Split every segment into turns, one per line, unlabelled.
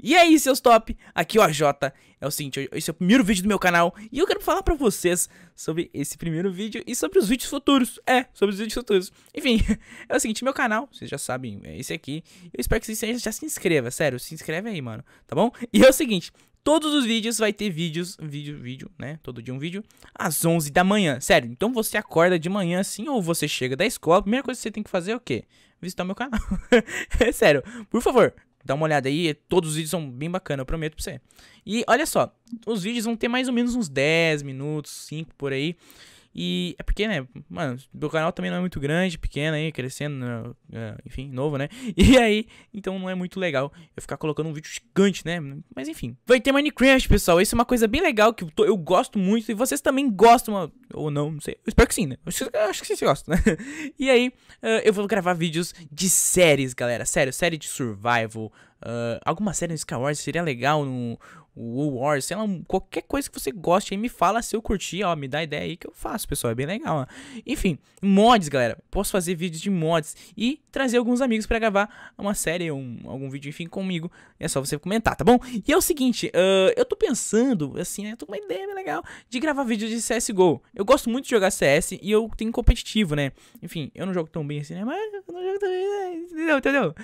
E aí, seus top? Aqui é o AJ. É o seguinte, esse é o primeiro vídeo do meu canal e eu quero falar pra vocês sobre esse primeiro vídeo e sobre os vídeos futuros. É, sobre os vídeos futuros. Enfim, é o seguinte, meu canal, vocês já sabem, é esse aqui. Eu espero que vocês já se inscrevam, sério, se inscreve aí, mano, tá bom? E é o seguinte, todos os vídeos vai ter vídeos, vídeo, vídeo, né? Todo dia um vídeo, às 11 da manhã. Sério, então você acorda de manhã assim ou você chega da escola, a primeira coisa que você tem que fazer é o quê? Visitar o meu canal. é sério, por favor, Dá uma olhada aí, todos os vídeos são bem bacana, eu prometo pra você. E olha só, os vídeos vão ter mais ou menos uns 10 minutos, 5 por aí. E é porque, né, mano, meu canal também não é muito grande, pequeno aí, crescendo, né, é, enfim, novo, né? E aí, então não é muito legal eu ficar colocando um vídeo gigante, né? Mas enfim. Vai ter Minecraft, pessoal. Isso é uma coisa bem legal que eu, tô, eu gosto muito e vocês também gostam, ou não, não sei. Eu espero que sim, né? Eu acho que vocês gostam, né? E aí, uh, eu vou gravar vídeos de séries, galera. Sério, série de survival. Uh, alguma série no Star Wars seria legal no War, sei lá, qualquer coisa que você goste aí, me fala se eu curti, ó, me dá ideia aí que eu faço, pessoal, é bem legal, ó. Enfim, mods, galera, posso fazer vídeos de mods e trazer alguns amigos para gravar uma série, um, algum vídeo, enfim, comigo, é só você comentar, tá bom? E é o seguinte, uh, eu tô pensando, assim, né, eu tô com uma ideia legal de gravar vídeo de CSGO, eu gosto muito de jogar CS e eu tenho competitivo, né? Enfim, eu não jogo tão bem assim, né? Mas eu não jogo tão bem, né? Entendeu? Entendeu?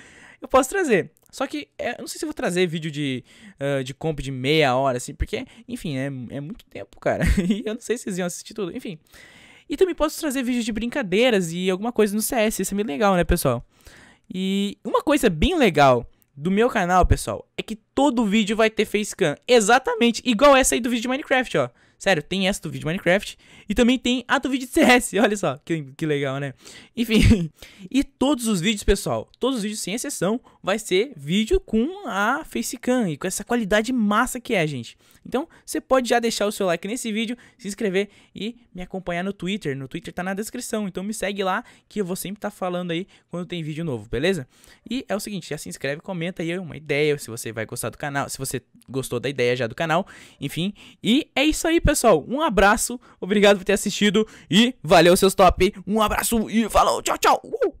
Eu posso trazer. Só que é, não sei se vou trazer vídeo de, uh, de comp de meia hora, assim, porque, enfim, é, é muito tempo, cara. e eu não sei se vocês iam assistir tudo. Enfim. E também posso trazer vídeos de brincadeiras e alguma coisa no CS. Isso é bem legal, né, pessoal? E uma coisa bem legal do meu canal, pessoal, é que todo vídeo vai ter facecam. Exatamente, igual essa aí do vídeo de Minecraft, ó. Sério, tem essa do vídeo de Minecraft e também tem a do vídeo de CS. Olha só, que, que legal, né? Enfim, e todos os vídeos, pessoal, todos os vídeos, sem exceção, vai ser vídeo com a Facecam e com essa qualidade massa que é, gente. Então, você pode já deixar o seu like nesse vídeo, se inscrever e me acompanhar no Twitter. No Twitter tá na descrição, então me segue lá que eu vou sempre estar tá falando aí quando tem vídeo novo, beleza? E é o seguinte, já se inscreve, comenta aí é uma ideia, se você vai gostar do canal, se você gostou da ideia já do canal, enfim. E é isso aí, pessoal pessoal, um abraço, obrigado por ter assistido e valeu, seus top. Um abraço e falou, tchau, tchau. Uh!